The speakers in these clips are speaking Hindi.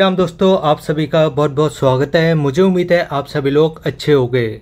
राम दोस्तों आप सभी का बहुत बहुत स्वागत है मुझे उम्मीद है आप सभी लोग अच्छे हो गए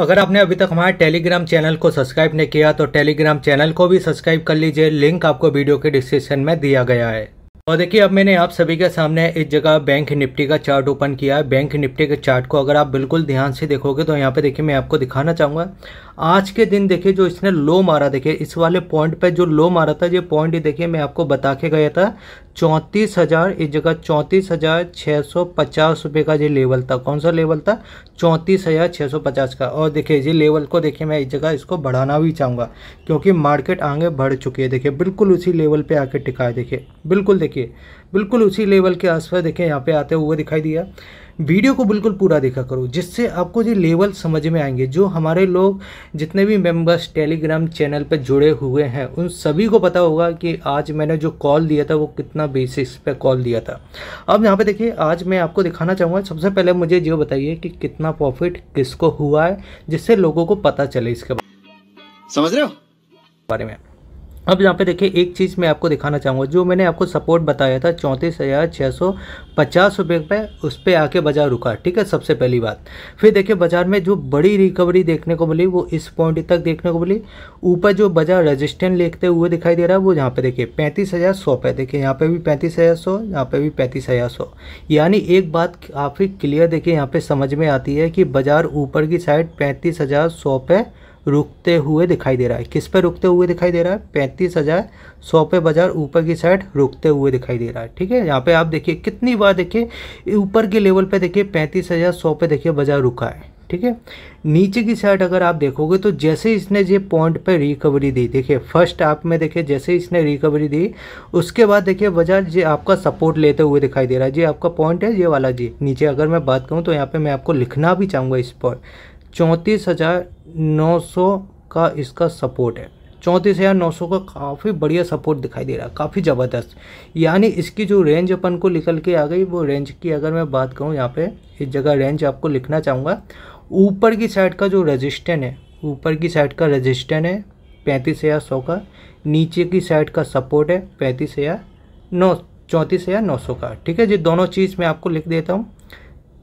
अगर आपने अभी तक हमारे टेलीग्राम चैनल को सब्सक्राइब नहीं किया तो टेलीग्राम चैनल को भी सब्सक्राइब कर लीजिए लिंक आपको वीडियो के डिस्क्रिप्शन में दिया गया है और देखिए अब मैंने आप सभी के सामने इस जगह बैंक निफ्टी का चार्ट ओपन किया है बैंक निफ्टी के चार्ट को अगर आप बिल्कुल ध्यान से देखोगे तो यहाँ पे देखिए मैं आपको दिखाना चाहूँगा आज के दिन देखिए जो इसने लो मारा देखिए इस वाले पॉइंट पे जो लो मारा था ये पॉइंट देखिए मैं आपको बता के गया था चौंतीस हज़ार इस जगह चौंतीस हज़ार छः सौ पचास रुपये का ये लेवल था कौन सा लेवल था चौंतीस हज़ार छः सौ पचास का और देखिए ये लेवल को देखिए मैं इस जगह इसको बढ़ाना भी चाहूँगा क्योंकि मार्केट आगे बढ़ चुकी है देखिए बिल्कुल उसी लेवल पर आके टिका है देखिए बिल्कुल देखिए बिल्कुल उसी लेवल के आसपास देखें यहाँ पे आते हुए दिखाई दिया वीडियो को बिल्कुल पूरा देखा करो जिससे आपको ये लेवल समझ में आएंगे जो हमारे लोग जितने भी मेंबर्स टेलीग्राम चैनल पर जुड़े हुए हैं उन सभी को पता होगा कि आज मैंने जो कॉल दिया था वो कितना बेसिस पे कॉल दिया था अब यहाँ पे देखिए आज मैं आपको दिखाना चाहूँगा सबसे पहले मुझे ये बताइए कि कितना प्रॉफिट किसको हुआ है जिससे लोगों को पता चले इसके बारे में समझ रहे हो बारे में अब यहाँ पे देखिए एक चीज़ मैं आपको दिखाना चाहूँगा जो मैंने आपको सपोर्ट बताया था चौंतीस हज़ार छः सौ पचास रुपये पे उस पर आके बाज़ार रुका ठीक है सबसे पहली बात फिर देखिए बाज़ार में जो बड़ी रिकवरी देखने को मिली वो इस पॉइंट तक देखने को मिली ऊपर जो बाज़ार रजिस्टेंट लेखते हुए दिखाई दे रहा है वो यहाँ पर देखिए पैंतीस हज़ार सौ पे देखिए यहाँ पर भी पैंतीस हज़ार सौ यहाँ पर भी पैंतीस हज़ार सौ यानी एक बात काफ़ी क्लियर देखिए यहाँ पर समझ में आती है कि बाज़ार ऊपर की साइड पैंतीस हज़ार सौ पे रुकते हुए दिखाई दे रहा है किस पे रुकते हुए दिखाई दे रहा है पैंतीस हज़ार सौ पे बाजार ऊपर की साइड रुकते हुए दिखाई दे रहा है ठीक है यहाँ पे आप देखिए कितनी बार देखिए ऊपर के लेवल पे देखिए पैंतीस हज़ार सौ पे देखिए बाजार रुका है ठीक है नीचे की साइड अगर आप देखोगे तो जैसे इसने ये पॉइंट पे रिकवरी दी देखिए फर्स्ट आप में देखिए जैसे इसने रिकवरी दी उसके बाद देखिए बाजार ये आपका सपोर्ट लेते हुए दिखाई दे रहा है ये आपका पॉइंट है ये वाला जी नीचे अगर मैं बात करूँ तो यहाँ पे मैं आपको लिखना भी चाहूँगा इस पॉइंट चौंतीस हज़ार नौ सौ का इसका सपोर्ट है चौंतीस हज़ार नौ सौ का काफ़ी बढ़िया सपोर्ट दिखाई दे रहा है काफ़ी ज़बरदस्त यानी इसकी जो रेंज अपन को निकल के आ गई वो रेंज की अगर मैं बात करूँ यहाँ पे इस जगह रेंज आपको लिखना चाहूँगा ऊपर की साइड का जो रजिस्टेंट है ऊपर की साइड का रजिस्टेंट है पैंतीस हज़ार सौ का नीचे की साइड का सपोर्ट है पैंतीस हज़ार नौ चौंतीस हज़ार नौ सौ का ठीक है जी दोनों चीज़ मैं आपको लिख देता हूँ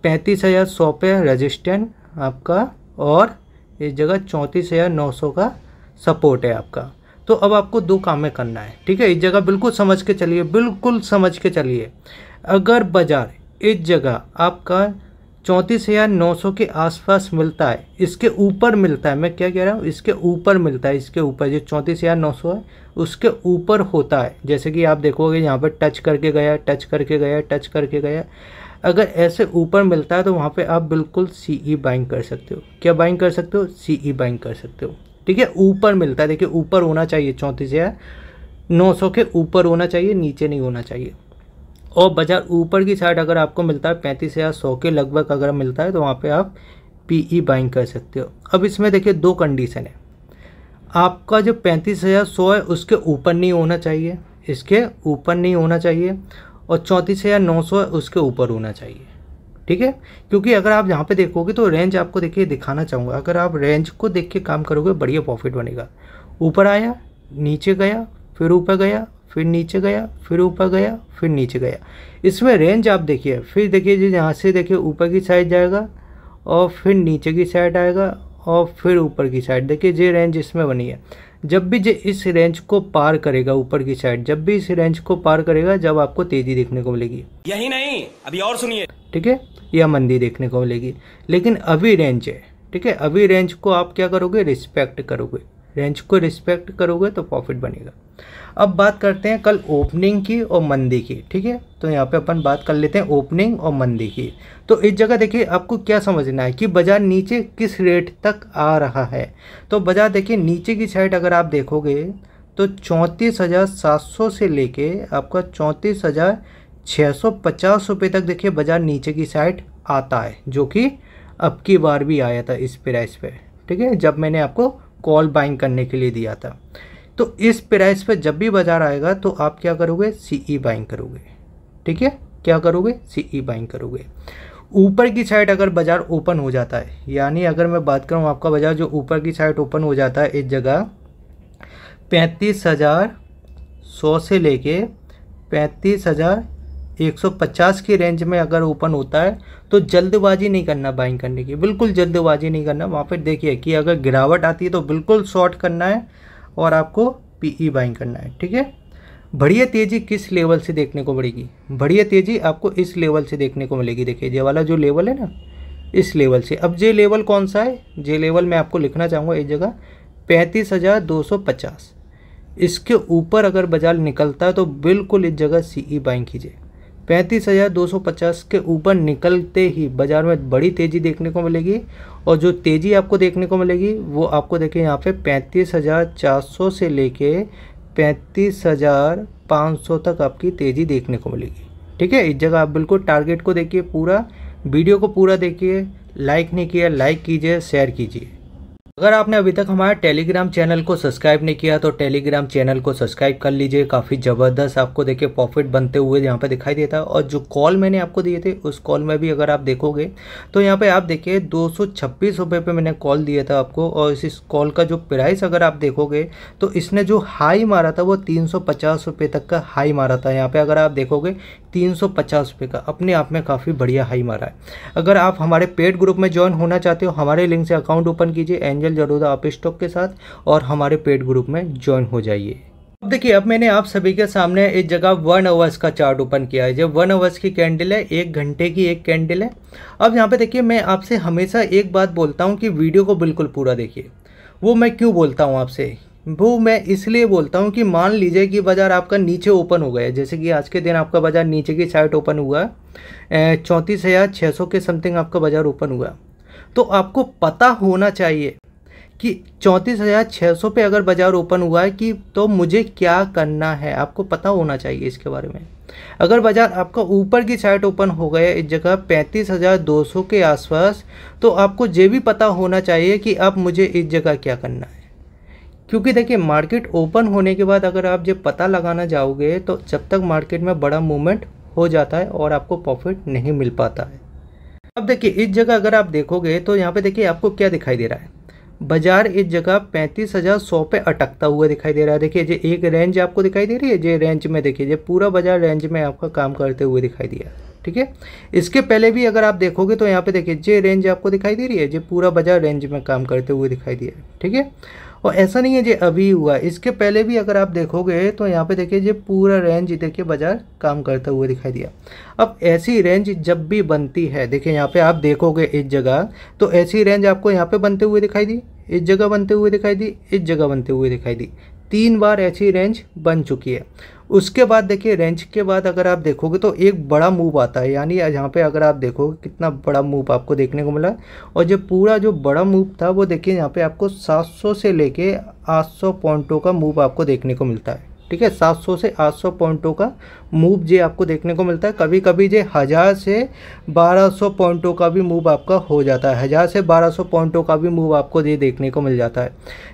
पैंतीस हज़ार सौ पे रजिस्टेंट आपका और इस जगह चौंतीस हज़ार नौ सौ का सपोर्ट है आपका तो अब आपको दो कामें करना है ठीक है इस जगह बिल्कुल समझ के चलिए बिल्कुल समझ के चलिए अगर बाज़ार इस जगह आपका चौंतीस हज़ार नौ सौ के आसपास मिलता है इसके ऊपर मिलता है मैं क्या कह रहा हूँ इसके ऊपर मिलता है इसके ऊपर जो चौंतीस हज़ार नौ सौ है उसके ऊपर होता है जैसे कि आप देखोगे यहाँ पर टच करके गया टच करके गया टच करके गया अगर ऐसे ऊपर मिलता है तो वहाँ पे आप बिल्कुल सी ई बाइंग कर सकते हो क्या बाइंग कर सकते हो सी ई बाइंग कर सकते हो ठीक है ऊपर मिलता है देखिए ऊपर होना चाहिए चौंतीस हज़ार नौ सौ के ऊपर होना चाहिए नीचे नहीं होना चाहिए और बाज़ार ऊपर की साइड अगर आपको मिलता है पैंतीस हज़ार सौ के लगभग अगर मिलता है तो वहाँ पे आप पी ई बाइंग कर सकते हो अब इसमें देखिए दो कंडीशन है आपका जो पैंतीस हज़ार सौ है उसके ऊपर नहीं होना चाहिए इसके ऊपर नहीं होना चाहिए और चौंतीस हज़ार नौ सौ उसके ऊपर होना चाहिए ठीक है क्योंकि अगर आप यहाँ पे देखोगे तो रेंज आपको देखिए दिखाना चाहूँगा अगर आप रेंज को देख के काम करोगे बढ़िया प्रॉफिट बनेगा ऊपर आया नीचे गया फिर ऊपर गया फिर नीचे गया फिर ऊपर गया फिर नीचे गया इसमें रेंज आप देखिए फिर देखिए जी यहाँ से देखिए ऊपर की साइड जाएगा और फिर नीचे की साइड आएगा और फिर ऊपर की साइड देखिए जे रेंज इसमें बनी है जब भी इस रेंज को पार करेगा ऊपर की साइड जब भी इस रेंज को पार करेगा जब आपको तेजी देखने को मिलेगी यही नहीं अभी और सुनिए ठीक है यह मंदी देखने को मिलेगी लेकिन अभी रेंज है ठीक है अभी रेंज को आप क्या करोगे रिस्पेक्ट करोगे रेंज को रिस्पेक्ट करोगे तो प्रॉफिट बनेगा अब बात करते हैं कल ओपनिंग की और मंदी की ठीक है तो यहाँ पे अपन बात कर लेते हैं ओपनिंग और मंदी की तो इस जगह देखिए आपको क्या समझना है कि बाज़ार नीचे किस रेट तक आ रहा है तो बाज़ार देखिए नीचे की साइड अगर आप देखोगे तो चौंतीस हज़ार सात सौ से लेके आपका चौंतीस हज़ार छः सौ पचास रुपये तक देखिए बाज़ार नीचे की साइड आता है जो कि अब की बार भी आया था इस प्राइस पे ठीक है जब मैंने आपको कॉल बाइंग करने के लिए दिया था तो इस प्राइस पर जब भी बाज़ार आएगा तो आप क्या करोगे सी ई बाइंग करोगे ठीक है क्या करोगे सी ई बाइंग करोगे ऊपर की साइड अगर बाज़ार ओपन हो जाता है यानी अगर मैं बात करूँ आपका बाज़ार जो ऊपर की साइड ओपन हो जाता है इस जगह पैंतीस हज़ार सौ से लेके पैंतीस हज़ार 150 की रेंज में अगर ओपन होता है तो जल्दबाजी नहीं करना बाइंग करने की बिल्कुल जल्दबाजी नहीं करना वहाँ पर देखिए कि अगर गिरावट आती है तो बिल्कुल शॉर्ट करना है और आपको पीई बाइंग e करना है ठीक है बढ़िया तेज़ी किस लेवल से देखने को मिलेगी बढ़िया तेज़ी आपको इस लेवल से देखने को मिलेगी देखिए ये वाला जो लेवल है ना इस लेवल से अब जे लेवल कौन सा है जे लेवल मैं आपको लिखना चाहूँगा एक जगह पैंतीस हज़ार दो सौ पचास इसके ऊपर अगर बाजार निकलता है तो बिल्कुल इस जगह सीई बाइंग e कीजिए पैंतीस हज़ार दो सौ पचास के ऊपर निकलते ही बाज़ार में बड़ी तेज़ी देखने को मिलेगी और जो तेज़ी आपको देखने को मिलेगी वो आपको देखिए यहाँ पे पैंतीस हज़ार चार सौ से लेके पैंतीस हज़ार पाँच सौ तक आपकी तेज़ी देखने को मिलेगी ठीक है इस जगह आप बिल्कुल टारगेट को देखिए पूरा वीडियो को पूरा देखिए लाइक नहीं किया लाइक कीजिए शेयर कीजिए अगर आपने अभी तक हमारे टेलीग्राम चैनल को सब्सक्राइब नहीं किया तो टेलीग्राम चैनल को सब्सक्राइब कर लीजिए काफ़ी ज़बरदस्त आपको देखिए प्रॉफिट बनते हुए यहाँ पे दिखाई देता है और जो कॉल मैंने आपको दिए थे उस कॉल में भी अगर आप देखोगे तो यहाँ पे आप देखिए दो सौ पे मैंने कॉल दिया था आपको और इस कॉल का जो प्राइस अगर आप देखोगे तो इसने जो हाई मारा था वो तीन सौ तक का हाई मारा था यहाँ पर अगर आप देखोगे तीन सौ का अपने आप में काफ़ी बढ़िया हाई मारा है अगर आप हमारे पेड ग्रुप में ज्वाइन होना चाहते हो हमारे लिंक से अकाउंट ओपन कीजिए एंजल एंजल जडोदा आप स्टॉक के साथ और हमारे पेड ग्रुप में ज्वाइन हो जाइए अब देखिए अब मैंने आप सभी के सामने एक जगह वन अवर्स का चार्ट ओपन किया है जब वन अवर्स की कैंडल है एक घंटे की एक कैंडल है अब यहाँ पे देखिए मैं आपसे हमेशा एक बात बोलता हूँ कि वीडियो को बिल्कुल पूरा देखिए वो मैं क्यों बोलता हूँ आपसे वो मैं इसलिए बोलता हूँ कि मान लीजिए कि बाज़ार आपका नीचे ओपन हो गया जैसे कि आज के दिन आपका बाज़ार नीचे की साइड ओपन हुआ चौंतीस हज़ार के समथिंग आपका बाज़ार ओपन हुआ तो आपको पता होना चाहिए कि चौंतीस हज़ार छः सौ पे अगर बाज़ार ओपन हुआ है कि तो मुझे क्या करना है आपको पता होना चाहिए इसके बारे में अगर बाज़ार आपका ऊपर की साइड ओपन हो गया इस जगह पैंतीस हज़ार दो सौ के आसपास तो आपको ये भी पता होना चाहिए कि अब मुझे इस जगह क्या करना है क्योंकि देखिए मार्केट ओपन होने के बाद अगर आप जब पता लगाना जाओगे तो जब तक मार्केट में बड़ा मूवमेंट हो जाता है और आपको प्रॉफिट नहीं मिल पाता है अब देखिए इस जगह अगर आप देखोगे तो यहाँ पे देखिए आपको क्या दिखाई दे रहा है बाजार इस जगह पैंतीस हज़ार सौ पे अटकता हुआ दिखाई दे रहा है देखिए ये एक रेंज आपको दिखाई दे रही है ये रेंज में देखिए ये पूरा बाजार रेंज में आपका काम करते हुए दिखाई दिया ठीक है इसके पहले भी अगर आप देखोगे तो यहाँ पे देखिए जे रेंज आपको दिखाई दे रही है जे पूरा बाजार रेंज में काम करते हुए दिखाई दिया है ठीक है और ऐसा नहीं है जे अभी हुआ इसके पहले भी अगर आप देखोगे तो यहाँ पे देखिए जे पूरा रेंज देखिए बाजार काम करता हुआ दिखाई दिया अब ऐसी रेंज जब भी बनती है देखिए यहाँ पे आप देखोगे इस जगह तो ऐसी रेंज आपको यहाँ पे बनते हुए दिखाई दी इस जगह बनते हुए दिखाई दी इस जगह बनते हुए दिखाई दी तीन बार ऐसी रेंज बन चुकी है उसके बाद देखिए रेंज के बाद अगर आप देखोगे तो एक बड़ा मूव आता है यानी यहाँ पे अगर आप देखोगे कितना बड़ा मूव आपको देखने को मिला और जो पूरा जो बड़ा मूव था वो देखिए यहाँ पे आपको 700 से लेके 800 पॉइंटों का मूव आपको देखने को मिलता है ठीक है 700 से 800 पॉइंटों का मूव जे आपको देखने को मिलता है कभी कभी जे हज़ार से 1200 पॉइंटों का भी मूव आपका हो जाता है हज़ार से 1200 पॉइंटों का भी मूव आपको ये देखने को मिल जाता है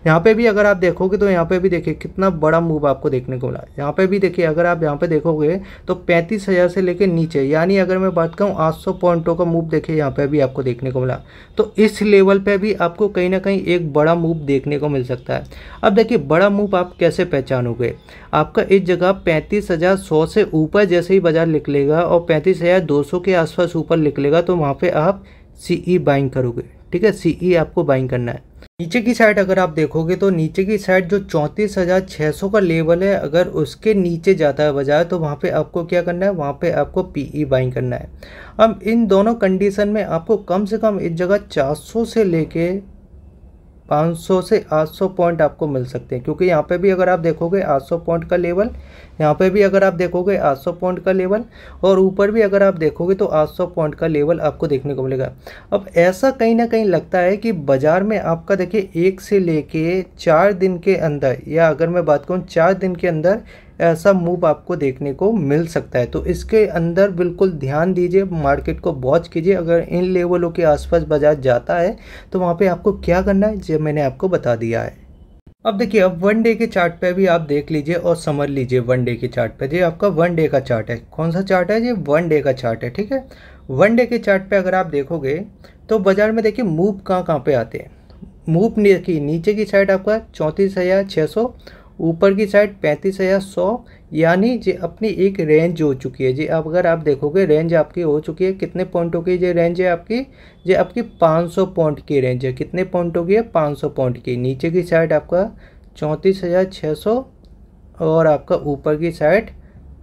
यहाँ पे भी अगर आप देखोगे तो यहाँ पे भी देखिए कितना बड़ा मूव आपको देखने को मिला यहाँ पे भी देखिए अगर आप यहाँ पे देखोगे तो पैंतीस से लेकर नीचे यानी अगर मैं बात करूँ आठ पॉइंटों का मूव देखिए यहाँ पर भी आपको देखने को मिला तो इस लेवल पर भी आपको कहीं ना कहीं एक बड़ा मूव देखने को मिल सकता है अब देखिए बड़ा मूव आप कैसे पहचानोगे आपका इस जगह पैंतीस हज़ार सौ से ऊपर जैसे ही बाज़ार निकलेगा और पैंतीस हज़ार दो सौ के आसपास ऊपर निकलेगा तो वहाँ पे आप सीई बाइंग e करोगे ठीक है सीई e आपको बाइंग करना है नीचे की साइड अगर आप देखोगे तो नीचे की साइड जो चौंतीस हज़ार छः सौ का लेवल है अगर उसके नीचे जाता है बाजार तो वहाँ पे आपको क्या करना है वहाँ पे आपको पीई बाइंग e करना है अब इन दोनों कंडीशन में आपको कम से कम इस जगह चार सौ से लेके 500 से 800 पॉइंट आपको मिल सकते हैं क्योंकि यहाँ पे भी अगर आप देखोगे 800 पॉइंट का लेवल यहाँ पे भी अगर आप देखोगे 800 पॉइंट का लेवल और ऊपर भी अगर आप देखोगे तो 800 पॉइंट का लेवल आपको देखने को मिलेगा अब ऐसा कहीं ना कहीं लगता है कि बाज़ार में आपका देखिए एक से लेके चार दिन के अंदर या अगर मैं बात करूँ चार दिन के अंदर ऐसा मूव आपको देखने को मिल सकता है तो इसके अंदर बिल्कुल ध्यान दीजिए मार्केट को वॉच कीजिए अगर इन लेवलों के आसपास बाजार जाता है तो वहाँ पे आपको क्या करना है जो मैंने आपको बता दिया है अब देखिए अब वन डे के चार्ट पे भी आप देख लीजिए और समझ लीजिए वन डे के चार्ट पे ये आपका वन डे का चार्ट है कौन सा चार्ट है ये वन डे का चार्ट है ठीक है वन डे के चार्ट पे अगर आप देखोगे तो बाजार में देखिए मूव कहाँ कहाँ पे आते हैं मूव देखिए नीचे की साइड आपका चौंतीस हज़ार छः सौ ऊपर की साइड पैंतीस हज़ार सौ यानी जे अपनी एक रेंज हो चुकी है जी अब अगर आप देखोगे रेंज आपकी हो चुकी है कितने पॉइंटों की जो रेंज है आपकी जे आपकी 500 पॉइंट की रेंज है कितने पॉइंटों की है 500 पॉइंट की नीचे की साइड आपका चौंतीस हज़ार छः सौ और आपका ऊपर की साइड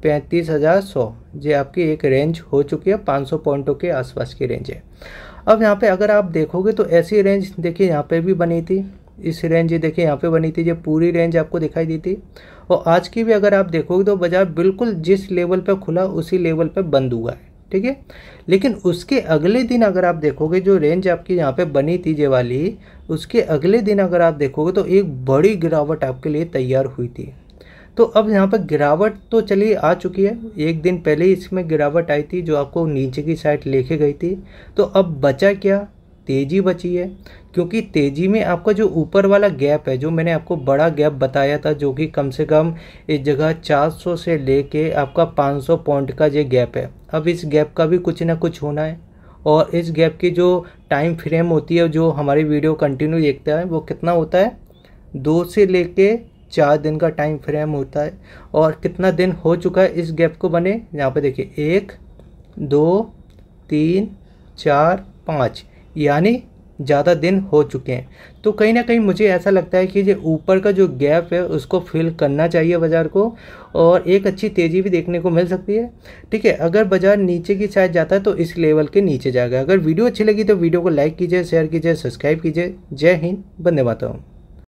पैंतीस हज़ार सौ जे आपकी एक रेंज हो चुकी है सौ पॉइंटों के आसपास की रेंज है अब यहाँ पे अगर आप देखोगे तो ऐसी रेंज देखिए यहाँ पे भी बनी थी इस रेंज ये देखिए यहाँ पे बनी थी ये पूरी रेंज आपको दिखाई दी थी और आज की भी अगर आप देखोगे तो बाज़ार बिल्कुल जिस लेवल पे खुला उसी लेवल पे बंद हुआ है ठीक है लेकिन उसके अगले दिन अगर आप देखोगे जो रेंज आपकी यहाँ पे बनी थी ये वाली उसके अगले दिन अगर आप देखोगे तो एक बड़ी गिरावट आपके लिए तैयार हुई थी तो अब यहाँ पर गिरावट तो चलिए आ चुकी है एक दिन पहले ही इसमें गिरावट आई थी जो आपको नीचे की साइड लेके गई थी तो अब बचा क्या तेज़ी बची है क्योंकि तेज़ी में आपका जो ऊपर वाला गैप है जो मैंने आपको बड़ा गैप बताया था जो कि कम से कम इस जगह 400 से लेके आपका 500 पॉइंट का ये गैप है अब इस गैप का भी कुछ ना कुछ होना है और इस गैप की जो टाइम फ्रेम होती है जो हमारी वीडियो कंटिन्यू देखता है वो कितना होता है दो से ले चार दिन का टाइम फ्रेम होता है और कितना दिन हो चुका है इस गैप को बने यहाँ पे देखिए एक दो तीन चार पाँच यानी ज़्यादा दिन हो चुके हैं तो कहीं ना कहीं मुझे ऐसा लगता है कि जो ऊपर का जो गैप है उसको फिल करना चाहिए बाज़ार को और एक अच्छी तेज़ी भी देखने को मिल सकती है ठीक है अगर बाज़ार नीचे की साइड जाता है तो इस लेवल के नीचे जाएगा अगर वीडियो अच्छी लगी तो वीडियो को लाइक कीजिए शेयर कीजिए सब्सक्राइब कीजिए जय हिंद बंदे माता